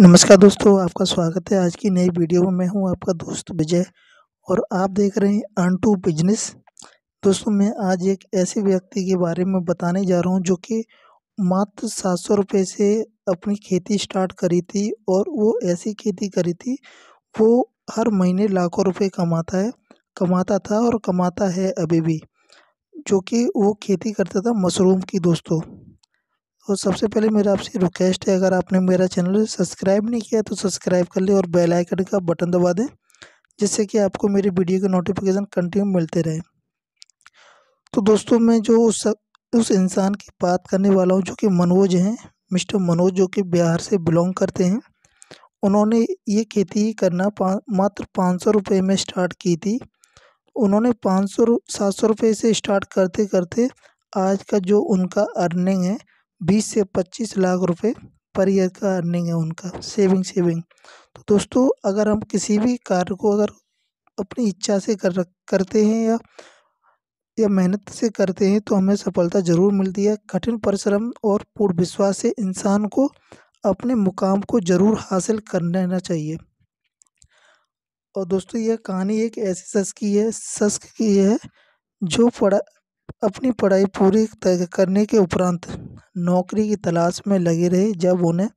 नमस्कार दोस्तों आपका स्वागत है आज की नई वीडियो में मैं हूं आपका दोस्त विजय और आप देख रहे हैं अर्न टू बिजनेस दोस्तों मैं आज एक ऐसे व्यक्ति के बारे में बताने जा रहा हूं जो कि मात्र सात सौ रुपये से अपनी खेती स्टार्ट करी थी और वो ऐसी खेती करी थी वो हर महीने लाखों रुपए कमाता है कमाता था और कमाता है अभी भी जो कि वो खेती करता था मशरूम की दोस्तों और सबसे पहले मेरा आपसे रिक्वेस्ट है अगर आपने मेरा चैनल सब्सक्राइब नहीं किया तो सब्सक्राइब कर लें और बेल आइकन का बटन दबा दें जिससे कि आपको मेरी वीडियो के नोटिफिकेशन कंटिन्यू मिलते रहे तो दोस्तों मैं जो उस उस इंसान की बात करने वाला हूँ जो कि मनोज हैं मिस्टर मनोज जो कि बिहार से बिलोंग करते हैं उन्होंने ये खेती करना पा, मात्र पाँच सौ रुपये में स्टार्ट की थी उन्होंने पाँच सौ सात सौ रुपये से स्टार्ट करते करते आज का जो उनका अर्निंग है बीस से पच्चीस लाख रुपये पर ईयर का अर्निंग है उनका सेविंग सेविंग तो दोस्तों अगर हम किसी भी कार्य को अगर अपनी इच्छा से कर करते हैं या या मेहनत से करते हैं तो हमें सफलता ज़रूर मिलती है कठिन परिश्रम और पूर्ण विश्वास से इंसान को अपने मुकाम को ज़रूर हासिल कर लेना चाहिए और दोस्तों यह कहानी एक ऐसे शख्स की है शख्स की है जो पढ़ा अपनी पढ़ाई पूरी करने के उपरांत नौकरी की तलाश में लगे रहे जब उन्हें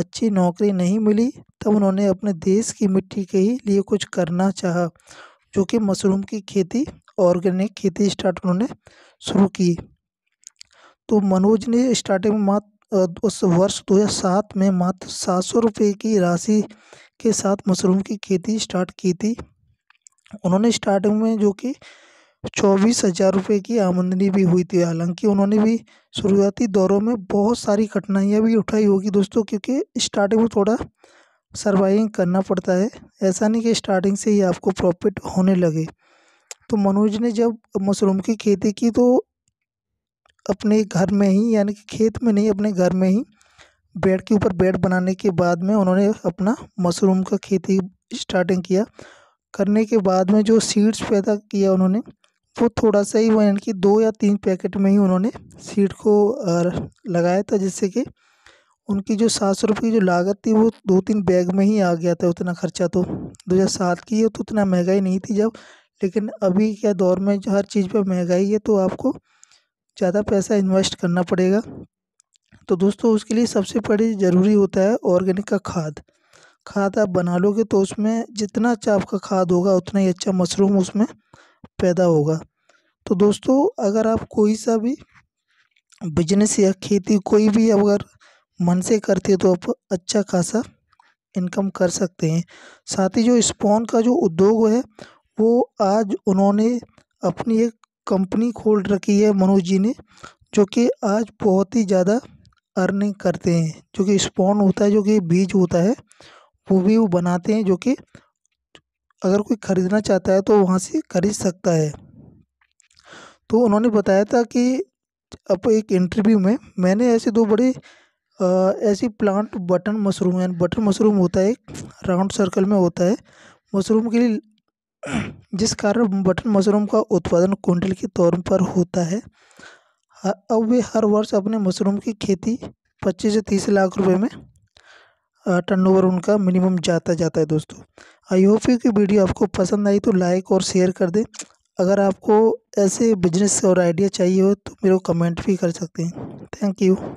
अच्छी नौकरी नहीं मिली तब उन्होंने अपने देश की मिट्टी के ही लिए कुछ करना चाहा जो कि मशरूम की खेती ऑर्गेनिक खेती स्टार्ट उन्होंने शुरू की तो मनोज ने स्टार्टिंग में मात्र उस वर्ष दो हज़ार सात में मात्र सात सौ रुपये की राशि के साथ मशरूम की खेती स्टार्ट की थी उन्होंने स्टार्टिंग में जो कि चौबीस हज़ार रुपये की आमदनी भी हुई थी हालांकि उन्होंने भी शुरुआती दौरों में बहुत सारी कठिनाइयाँ भी उठाई होगी दोस्तों क्योंकि स्टार्टिंग में थोड़ा सर्वाइविंग करना पड़ता है ऐसा नहीं कि स्टार्टिंग से ही आपको प्रॉफिट होने लगे तो मनोज ने जब मशरूम की खेती की तो अपने घर में ही यानी कि खेत में नहीं अपने घर में ही बेड के ऊपर बेड बनाने के बाद में उन्होंने अपना मशरूम का खेती स्टार्टिंग किया करने के बाद में जो सीड्स पैदा किया उन्होंने वो थोड़ा सा ही यानी कि दो या तीन पैकेट में ही उन्होंने सीट को लगाया था जिससे कि उनकी जो सात सौ रुपये की जो लागत थी वो दो तीन बैग में ही आ गया था उतना खर्चा तो दो हज़ार सात की है तो उतना महंगाई नहीं थी जब लेकिन अभी क्या दौर में जो हर चीज़ पे महंगाई है तो आपको ज़्यादा पैसा इन्वेस्ट करना पड़ेगा तो दोस्तों उसके लिए सबसे बड़ी ज़रूरी होता है ऑर्गेनिक का खाद खाद आप बना लोगे तो उसमें जितना अच्छा आपका खाद होगा उतना ही अच्छा मशरूम उसमें पैदा होगा तो दोस्तों अगर आप कोई सा भी बिजनेस या खेती कोई भी अगर मन से करते हैं तो आप अच्छा खासा इनकम कर सकते हैं साथ ही जो स्पॉन का जो उद्योग है वो आज उन्होंने अपनी एक कंपनी खोल रखी है मनोज जी ने जो कि आज बहुत ही ज़्यादा अर्निंग करते हैं जो कि स्पॉन होता है जो कि बीज होता है वो भी वो बनाते हैं जो कि अगर कोई ख़रीदना चाहता है तो वहाँ से ख़रीद सकता है तो उन्होंने बताया था कि अब एक इंटरव्यू में मैंने ऐसे दो बड़े ऐसी प्लांट बटन मशरूम यानी बटन मशरूम होता है एक राउंड सर्कल में होता है मशरूम के लिए जिस कारण बटन मशरूम का उत्पादन कुंटल के तौर पर होता है अब वे हर वर्ष अपने मशरूम की खेती पच्चीस से तीस लाख रुपए में टर्नओवर उनका मिनिमम जाता जाता है दोस्तों आई होप यू की वीडियो आपको पसंद आई तो लाइक और शेयर कर दें अगर आपको ऐसे बिजनेस और आइडिया चाहिए हो तो मेरे को कमेंट भी कर सकते हैं थैंक यू